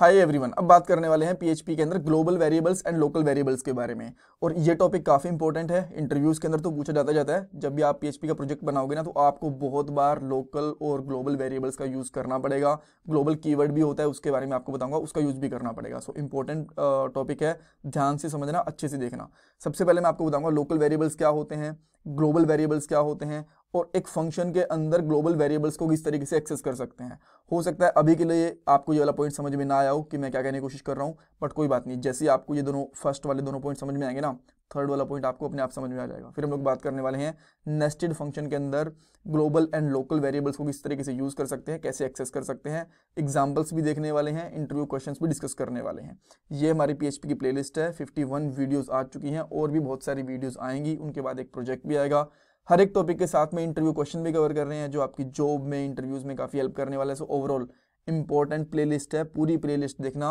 hi everyone अब बात करने वाले हैं पीएचपी के अंदर global variables and local variables के बारे में और ये टॉपिक काफ़ी इंपॉर्टेंट है इंटरव्यूज़ के अंदर तो पूछा जाता जाता है जब भी आप पीएचपी का प्रोजेक्ट बनाओगे ना तो आपको बहुत बार लोकल और ग्लोबल वेरिएबल्स का यूज़ करना पड़ेगा ग्लोबल की भी होता है उसके बारे में आपको बताऊंगा उसका यूज़ भी करना पड़ेगा सो इंपॉर्टेंट टॉपिक है ध्यान से समझना अच्छे से देखना सबसे पहले मैं आपको बताऊँगा लोकल वेरिएबल्स क्या होते हैं ग्लोबल वेरिएबल्स क्या होते हैं और एक फंक्शन के अंदर ग्लोबल वेरिएबल्स को किस तरीके से एक्सेस कर सकते हैं हो सकता है अभी के लिए आपको ये वाला पॉइंट समझ में ना आया हो कि मैं क्या कहने की कोशिश कर रहा हूँ बट कोई बात नहीं जैसे आपको ये दोनों फर्स्ट वाले दोनों पॉइंट समझ में आएंगे ना थर्ड वाला पॉइंट आपको अपने आप समझ में आ जाएगा फिर हम लोग बात करने वाले हैं नेस्टेड फंक्शन के अंदर ग्लोबल एंड लोकल वेरिएबल्स को किस तरीके से यूज़ कर सकते हैं कैसे एक्सेस कर सकते हैं एग्जाम्पल्स भी देखने वाले हैं इंटरव्यू क्वेश्चन भी डिस्कस करने वाले हैं ये हमारी पीएचपी की प्लेलिस्ट है 51 वीडियोस आ चुकी हैं और भी बहुत सारी वीडियोज़ आएंगी उनके बाद एक प्रोजेक्ट भी आएगा हर एक टॉपिक के साथ में इंटरव्यू क्वेश्चन भी कवर कर रहे हैं जो आपकी जॉब में इंटरव्यूज में काफ़ी हेल्प करने वाला है सो ओवरऑल इंपॉर्टेंट प्ले है पूरी प्ले देखना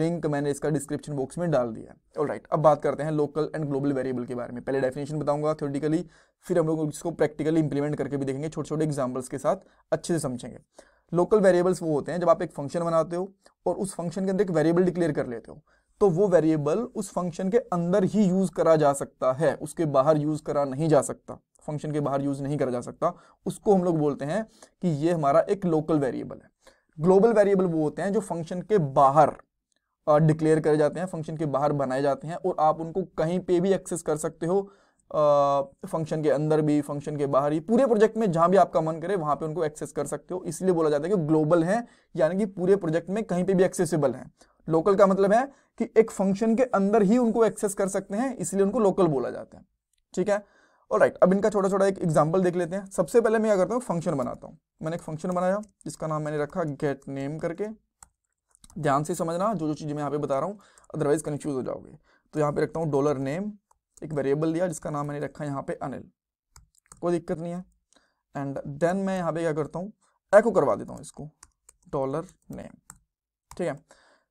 लिंक मैंने इसका डिस्क्रिप्शन बॉक्स में डाल दिया है ऑल अब बात करते हैं लोकल एंड ग्लोबल वेरिएबल के बारे में पहले डेफिनेशन बताऊंगा थ्योरेटिकली फिर हम लोग इसको प्रैक्टिकली इंप्लीमेंट करके भी देखेंगे छोटे छोटे एग्जाम्पल्स के साथ अच्छे से समझेंगे लोकल वेरिएबल्स वो होते हैं जब आप एक फंक्शन बनाते हो और उस फंक्शन के अंदर एक वेरिएबल डिक्लेयर कर लेते हो तो वो वेरिएबल उस फंक्शन के अंदर ही यूज करा जा सकता है उसके बाहर यूज करा नहीं जा सकता फंक्शन के बाहर यूज नहीं करा जा सकता उसको हम लोग बोलते हैं कि ये हमारा एक लोकल वेरिएबल है ग्लोबल वेरिएबल वो होते हैं जो फंक्शन के बाहर डिक्लेयर करे जाते हैं फंक्शन के बाहर बनाए जाते हैं और आप उनको कहीं पे भी एक्सेस कर सकते हो फंक्शन के अंदर भी फंक्शन के बाहर ही पूरे प्रोजेक्ट में जहां भी आपका मन करे वहां पे उनको एक्सेस कर सकते हो इसलिए बोला जाता है कि ग्लोबल है यानी कि पूरे प्रोजेक्ट में कहीं पे भी एक्सेसिबल है लोकल का मतलब है कि एक फंक्शन के अंदर ही उनको एक्सेस कर सकते हैं इसलिए उनको लोकल बोला जाता है ठीक है और राइट अब इनका छोटा छोटा एक एग्जाम्पल देख लेते हैं सबसे पहले मैं क्या करता हूँ फंक्शन बनाता हूँ मैंने एक फंक्शन बनाया जिसका नाम मैंने रखा गेट नेम करके ध्यान से समझना जो जो चीज़ें मैं यहाँ पे बता रहा हूँ अदरवाइज कन्फ्यूज हो जाओगे तो यहाँ पे रखता हूँ डॉलर नेम एक वेरिएबल दिया जिसका नाम मैंने रखा यहाँ पे अनिल कोई दिक्कत नहीं है एंड देन मैं यहाँ पे क्या करता हूँ एको करवा देता हूँ इसको डॉलर नेम ठीक है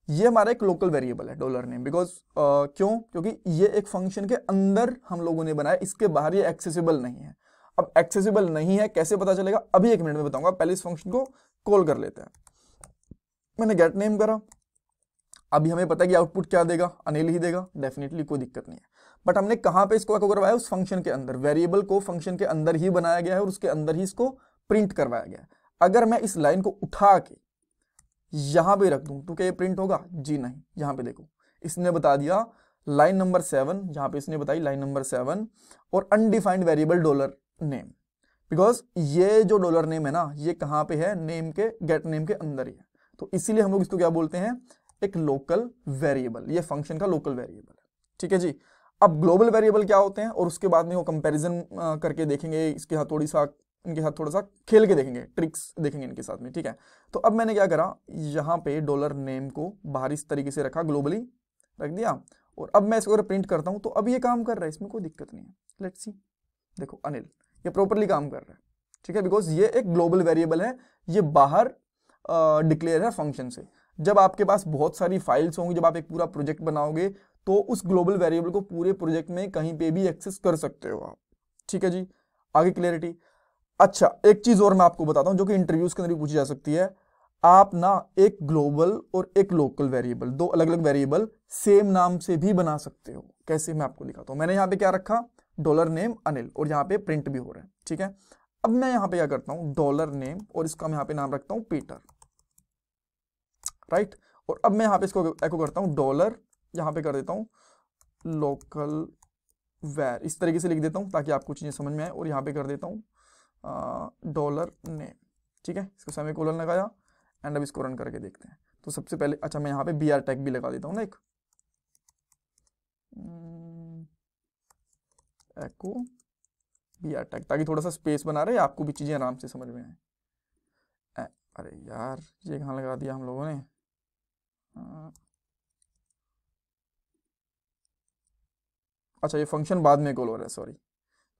ये हमारा एक लोकल वेरिएबल है डॉलर नेम बिकॉज क्यों क्योंकि ये एक फंक्शन के अंदर हम लोगों ने बनाया इसके बाहर ये एक्सेसिबल नहीं है अब एक्सेसिबल नहीं है कैसे पता चलेगा अभी एक मिनट में बताऊंगा पहले इस फंक्शन को कॉल कर लेते हैं मैंने गेट नेम करा अभी हमें पता है कि आउटपुट क्या देगा अनिल ही देगा डेफिनेटली कोई दिक्कत नहीं है बट हमने कहाँ पे इसको करवाया उस फंक्शन के अंदर वेरिएबल को फंक्शन के अंदर ही बनाया गया है और उसके अंदर ही इसको प्रिंट करवाया गया है अगर मैं इस लाइन को उठा के यहां पे रख दूँ तो क्या ये प्रिंट होगा जी नहीं यहां पे देखो इसने बता दिया लाइन नंबर सेवन यहां पे इसने बताई लाइन नंबर सेवन और undefined variable dollar name because ये जो डॉलर नेम है ना ये कहां पे है नेम के गेट नेम के अंदर ही है तो इसीलिए हम लोग इसको क्या बोलते हैं एक लोकल वेरिएबल ये फंक्शन का लोकल वेरिएबल है ठीक है जी अब ग्लोबल वेरिएबल क्या होते हैं और उसके बाद में वो कंपैरिजन करके देखेंगे इसके हाथ थोड़ी सा इनके साथ थोड़ा सा खेल के देखेंगे ट्रिक्स देखेंगे इनके साथ में ठीक है तो अब मैंने क्या करा यहाँ पे डॉलर नेम को बाहर इस तरीके से रखा ग्लोबली रख दिया और अब मैं इसको अगर प्रिंट करता हूँ तो अब ये काम कर रहा है इसमें कोई दिक्कत नहीं है लेट्स सी देखो अनिल ये प्रॉपरली काम कर रहा है ठीक है बिकॉज ये एक ग्लोबल वेरिएबल है ये बाहर डिक्लेयर है फंक्शन से जब आपके पास बहुत सारी फाइल्स होंगी जब आप एक पूरा प्रोजेक्ट बनाओगे तो उस ग्लोबल वेरिएबल को पूरे प्रोजेक्ट में कहीं पे भी एक्सेस कर सकते हो आप ठीक है जी आगे क्लियरिटी अच्छा एक चीज और मैं आपको बताता हूं जो कि इंटरव्यूज के अंदर भी पूछी जा सकती है आप ना एक ग्लोबल और एक लोकल वेरिएबल दो अलग अलग वेरिएबल सेम नाम से भी बना सकते हो कैसे मैं आपको दिखाता हूं मैंने यहां पे क्या रखा डॉलर नेम अनिल और यहां पे प्रिंट भी हो रहा है ठीक है अब मैं यहां पे क्या करता हूं डॉलर नेम और इसका मैं यहां पे नाम रखता हूँ पीटर राइट और अब मैं यहां पर इसको एको करता हूँ डॉलर यहां पर कर देता हूँ लोकल वेर इस तरीके से लिख देता हूं ताकि आपको चीज़ें समझ में आए और यहां पर कर देता हूं डॉलर नेम ठीक है इसको सेमी कोलन लगाया एंड अब इसको रन करके देखते हैं तो सबसे पहले अच्छा मैं यहाँ पे बी आर टैग भी लगा देता हूँ ना एक एको बी आर टैग ताकि थोड़ा सा स्पेस बना रहे आपको भी चीज़ें आराम से समझ में आए अरे यार ये कहाँ लगा दिया हम लोगों ने अच्छा ये फंक्शन बाद में कॉल हो रहा है सॉरी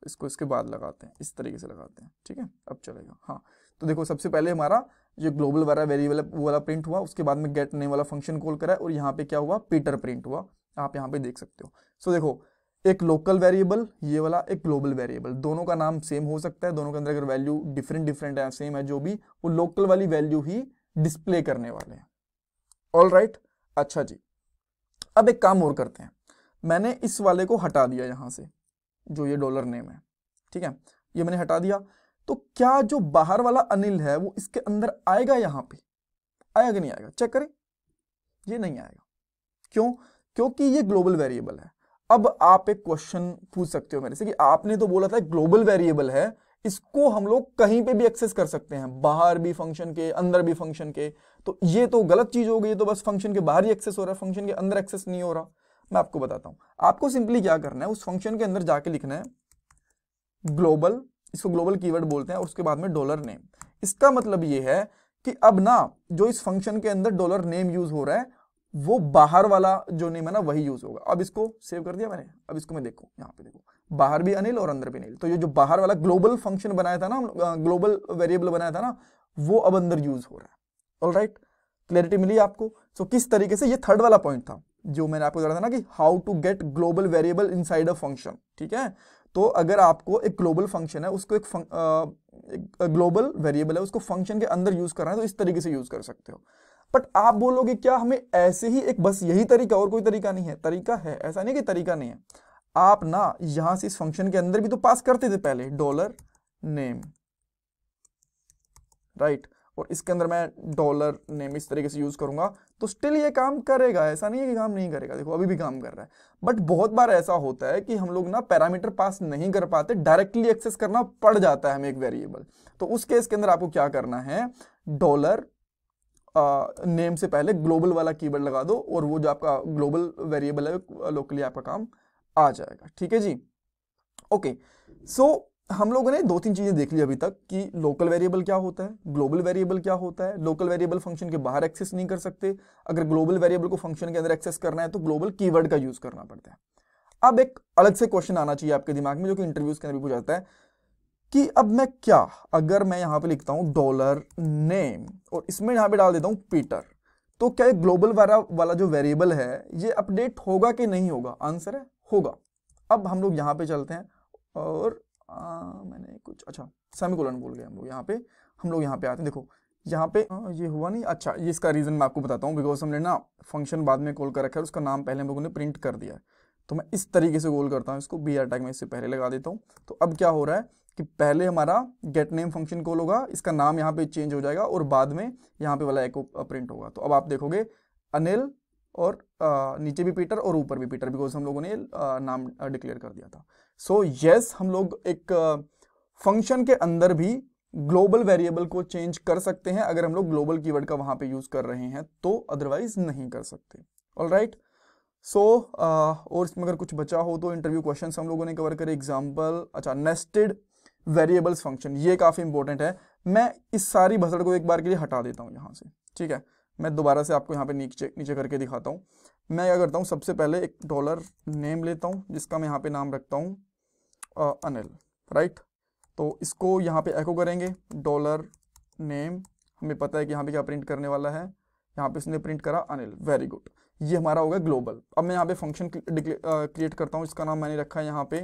इसको इसके बाद लगाते हैं इस तरीके से लगाते हैं ठीक है अब चलेगा हाँ तो देखो सबसे पहले हमारा जो ग्लोबल वाला वेरिएबल वो वाला प्रिंट हुआ उसके बाद में गेट नेम वाला फंक्शन कॉल करा और यहाँ पे क्या हुआ पीटर प्रिंट हुआ आप यहाँ पे देख सकते हो सो देखो एक लोकल वेरिएबल ये वाला एक ग्लोबल वेरिएबल दोनों का नाम सेम हो सकता है दोनों के अंदर अगर वैल्यू डिफरेंट डिफरेंट है सेम है जो भी वो लोकल वाली वैल्यू ही डिस्प्ले करने वाले हैं ऑल राइट अच्छा जी अब एक काम और करते हैं मैंने इस वाले को हटा दिया यहाँ से जो ये डॉलर नेम है ठीक है ये मैंने हटा दिया तो क्या जो बाहर वाला अनिल है वो इसके अंदर आएगा यहां पे आएगा कि नहीं आएगा चेक करें ये नहीं आएगा क्यों क्योंकि ये ग्लोबल वेरिएबल है अब आप एक क्वेश्चन पूछ सकते हो मेरे से कि आपने तो बोला था ग्लोबल वेरिएबल है इसको हम लोग कहीं पे भी एक्सेस कर सकते हैं बाहर भी फंक्शन के अंदर भी फंक्शन के तो ये तो गलत चीज हो गई तो बस फंक्शन के बाहर ही एक्सेस हो रहा है फंक्शन के अंदर एक्सेस नहीं हो रहा मैं आपको बताता हूं आपको सिंपली क्या करना है उस फंक्शन के अंदर जाके लिखना है ग्लोबल इसको ग्लोबल कीवर्ड बोलते हैं और उसके बाद में डॉलर नेम इसका मतलब यह है कि अब ना जो इस फंक्शन के अंदर डॉलर नेम यूज हो रहा है वो बाहर वाला जो नेम है ना वही यूज होगा अब इसको सेव कर दिया मैंने अब इसको मैं देखो यहाँ पे देखो बाहर भी अनिल और अंदर भी अनिल तो ये जो बाहर वाला ग्लोबल फंक्शन बनाया था ना ग्लोबल वेरिएबल बनाया था ना वो अब अंदर यूज हो रहा है ऑल राइट क्लैरिटी मिली आपको सो so, किस तरीके से ये थर्ड वाला पॉइंट था जो मैंने आपको बताया था ना कि how to get global variable inside a function ठीक है तो अगर आपको एक ग्लोबल फंक्शन है उसको एक ग्लोबल वेरिएबल है उसको फंक्शन के अंदर यूज करना है तो इस तरीके से यूज कर सकते हो बट आप बोलोगे क्या हमें ऐसे ही एक बस यही तरीका और कोई तरीका नहीं है तरीका है ऐसा नहीं कि तरीका नहीं है आप ना यहां से इस फंक्शन के अंदर भी तो पास करते थे पहले डॉलर नेम राइट और इसके अंदर मैं डॉलर नेम इस तरीके से यूज़ करूँगा तो स्टिल ये काम करेगा ऐसा नहीं है कि काम नहीं करेगा देखो अभी भी काम कर रहा है बट बहुत बार ऐसा होता है कि हम लोग ना पैरामीटर पास नहीं कर पाते डायरेक्टली एक्सेस करना पड़ जाता है हमें एक वेरिएबल तो उस केस के अंदर आपको क्या करना है डॉलर नेम से पहले ग्लोबल वाला कीवर्ड लगा दो और वो जो आपका ग्लोबल वेरिएबल है लोकली आपका काम आ जाएगा ठीक है जी ओके सो हम लोगों ने दो तीन चीज़ें देख ली अभी तक कि लोकल वेरिएबल क्या होता है ग्लोबल वेरिएबल क्या होता है लोकल वेरिएबल फंक्शन के बाहर एक्सेस नहीं कर सकते अगर ग्लोबल वेरिएबल को फंक्शन के अंदर एक्सेस करना है तो ग्लोबल कीवर्ड का यूज़ करना पड़ता है अब एक अलग से क्वेश्चन आना चाहिए आपके दिमाग में जो कि इंटरव्यूज के अंदर भी पूछा जाता है कि अब मैं क्या अगर मैं यहाँ पर लिखता हूँ डॉलर नेम और इसमें यहाँ पर डाल देता हूँ पीटर तो क्या ग्लोबल वाला वाला जो वेरिएबल है ये अपडेट होगा कि नहीं होगा आंसर है होगा अब हम लोग यहाँ पे चलते हैं और आ, मैंने कुछ अच्छा सेमी कोलन बोल गए हम लोग यहाँ पे हम लोग यहाँ पे आते हैं देखो यहाँ पे आ, ये हुआ नहीं अच्छा ये इसका रीज़न मैं आपको बताता हूँ बिकॉज हमने ना फंक्शन बाद में कॉल कर रखा है उसका नाम पहले हम लोगों ने प्रिंट कर दिया है तो मैं इस तरीके से कॉल करता हूँ इसको बी आर टैग में इससे पहले लगा देता हूँ तो अब क्या हो रहा है कि पहले हमारा गेट नेम फंक्शन कॉल होगा इसका नाम यहाँ पे चेंज हो जाएगा और बाद में यहाँ पे वाला एक प्रिंट होगा तो अब आप देखोगे अनिल और आ, नीचे भी पीटर और ऊपर भी पीटर बिकॉज हम लोगों ने आ, नाम डिक्लेयर कर दिया था सो so, यस yes, हम लोग एक फंक्शन के अंदर भी ग्लोबल वेरिएबल को चेंज कर सकते हैं अगर हम लोग ग्लोबल कीवर्ड का वहां पे यूज कर रहे हैं तो अदरवाइज नहीं कर सकते ऑल राइट सो और इसमें अगर कुछ बचा हो तो इंटरव्यू क्वेश्चन हम लोगों ने कवर करे एग्जाम्पल अच्छा नेस्टेड वेरिएबल्स फंक्शन ये काफ़ी इंपॉर्टेंट है मैं इस सारी भसड़ को एक बार के लिए हटा देता हूँ यहाँ से ठीक है मैं दोबारा से आपको यहाँ पे नीचे नीचे करके दिखाता हूँ मैं क्या करता हूँ सबसे पहले एक डॉलर नेम लेता हूँ जिसका मैं यहाँ पे नाम रखता हूँ अनिल राइट तो इसको यहाँ पे एको करेंगे डॉलर नेम हमें पता है कि यहाँ पे क्या प्रिंट करने वाला है यहाँ पे इसने प्रिंट करा अनिल वेरी गुड ये हमारा होगा ग्लोबल अब मैं यहाँ पे फंक्शन क्रिएट करता हूँ इसका नाम मैंने रखा है यहाँ पे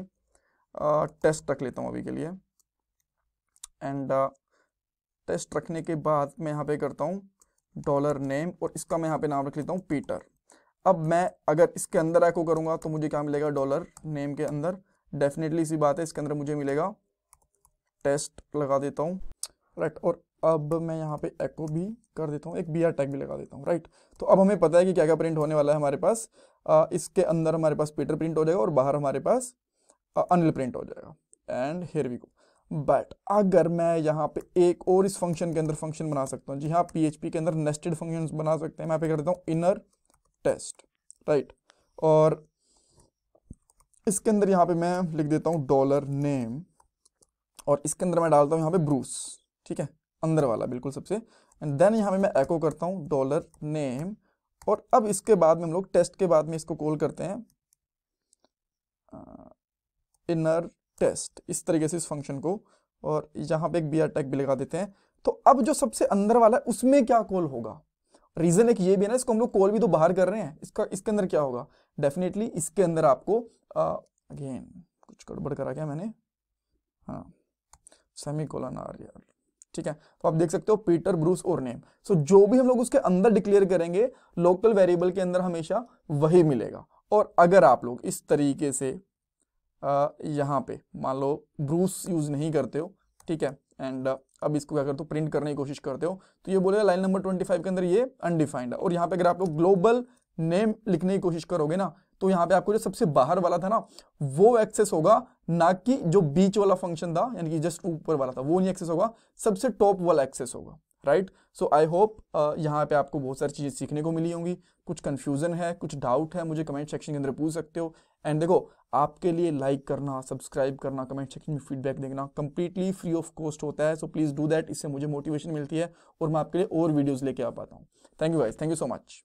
आ, टेस्ट रख लेता हूँ अभी के लिए एंड टेस्ट रखने के बाद मैं यहाँ पे करता हूँ डॉलर नेम और इसका मैं यहाँ पे नाम रख लेता हूँ पीटर अब मैं अगर इसके अंदर एको करूँगा तो मुझे क्या मिलेगा डॉलर नेम के अंदर डेफिनेटली सी बात है इसके अंदर मुझे मिलेगा टेस्ट लगा देता हूँ राइट और अब मैं यहाँ पे एको भी कर देता हूँ एक बी आर टैग भी लगा देता हूँ राइट तो अब हमें पता है कि क्या क्या प्रिंट होने वाला है हमारे पास आ, इसके अंदर हमारे पास पीटर प्रिंट हो जाएगा और बाहर हमारे पास अनिल प्रिंट हो जाएगा and here we go but अगर मैं यहाँ पे एक और इस फंक्शन के अंदर फंक्शन बना सकता हूँ जी हाँ पी के अंदर नेस्टेड फंक्शन बना सकते हैं मैं पे कर देता हूँ इनर टेस्ट राइट और इसके अंदर यहाँ पे मैं लिख देता हूँ डॉलर नेम और इसके अंदर मैं डालता हूँ यहाँ पे ब्रूस ठीक है अंदर वाला बिल्कुल सबसे एंड देन यहाँ पे मैं एको करता हूँ डॉलर नेम और अब इसके बाद में हम लोग टेस्ट के बाद में इसको कॉल करते हैं इनर uh, टेस्ट इस तरीके से इस फंक्शन को और यहाँ पे एक बी आर टैग भी लगा देते हैं तो अब जो सबसे अंदर वाला है उसमें क्या कॉल होगा रीजन एक ये भी है ना इसको हम लोग कॉल भी तो बाहर कर रहे हैं इसका इसके अंदर क्या होगा डेफिनेटली इसके अंदर आपको अगेन कुछ गड़बड़ करा गया मैंने हाँ सेमी कोलन आर यार ठीक है तो आप देख सकते हो पीटर ब्रूस और नेम सो जो भी हम लोग उसके अंदर डिक्लेयर करेंगे लोकल वेरिएबल के अंदर हमेशा वही मिलेगा और अगर आप लोग इस तरीके से यहाँ पे मान लो ब्रूस यूज नहीं करते हो ठीक है एंड अब इसको क्या करते हो प्रिंट करने की कोशिश करते हो तो ये बोलेगा लाइन नंबर ट्वेंटी फाइव के अंदर ये अनडिफाइंड है और यहाँ पे अगर आप लोग ग्लोबल नेम लिखने की कोशिश करोगे ना तो यहाँ पे आपको जो सबसे बाहर वाला था ना वो एक्सेस होगा ना कि जो बीच वाला फंक्शन था यानी कि जस्ट ऊपर वाला था वो नहीं एक्सेस होगा सबसे टॉप वाला एक्सेस होगा राइट सो आई होप यहाँ पे आपको बहुत सारी चीज़ें सीखने को मिली होंगी कुछ कन्फ्यूज़न है कुछ डाउट है मुझे कमेंट सेक्शन के अंदर पूछ सकते हो एंड देखो आपके लिए लाइक करना सब्सक्राइब करना कमेंट सेक्शन में फीडबैक देना कंप्लीटली फ्री ऑफ कॉस्ट होता है सो प्लीज़ डू दैट इससे मुझे मोटिवेशन मिलती है और मैं आपके लिए और वीडियोज़ लेके आ पाता हूँ thank you guys thank you so much